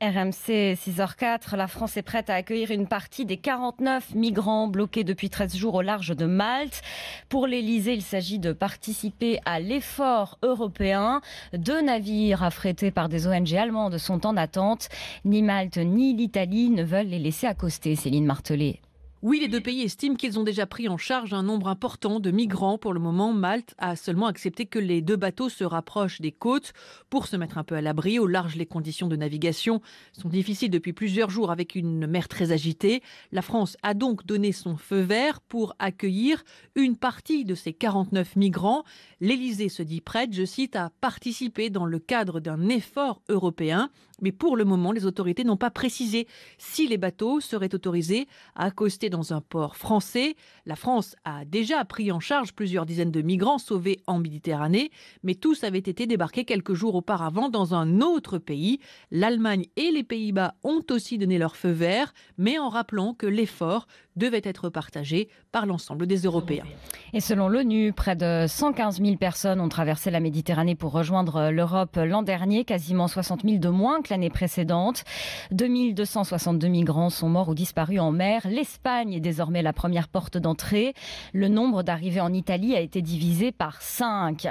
RMC 6h04, la France est prête à accueillir une partie des 49 migrants bloqués depuis 13 jours au large de Malte. Pour l'Elysée, il s'agit de participer à l'effort européen. Deux navires affrétés par des ONG allemandes sont en attente. Ni Malte ni l'Italie ne veulent les laisser accoster, Céline Martelet. Oui, les deux pays estiment qu'ils ont déjà pris en charge un nombre important de migrants. Pour le moment, Malte a seulement accepté que les deux bateaux se rapprochent des côtes pour se mettre un peu à l'abri. Au large, les conditions de navigation sont difficiles depuis plusieurs jours avec une mer très agitée. La France a donc donné son feu vert pour accueillir une partie de ces 49 migrants. L'Élysée se dit prête, je cite, à participer dans le cadre d'un effort européen mais pour le moment, les autorités n'ont pas précisé si les bateaux seraient autorisés à accoster dans un port français. La France a déjà pris en charge plusieurs dizaines de migrants sauvés en Méditerranée, mais tous avaient été débarqués quelques jours auparavant dans un autre pays. L'Allemagne et les Pays-Bas ont aussi donné leur feu vert, mais en rappelant que l'effort devait être partagé par l'ensemble des Européens. Et selon l'ONU, près de 115 000 personnes ont traversé la Méditerranée pour rejoindre l'Europe l'an dernier, quasiment 60 000 de moins que l'année précédente. 2262 migrants sont morts ou disparus en mer. L'Espagne est désormais la première porte d'entrée. Le nombre d'arrivées en Italie a été divisé par 5.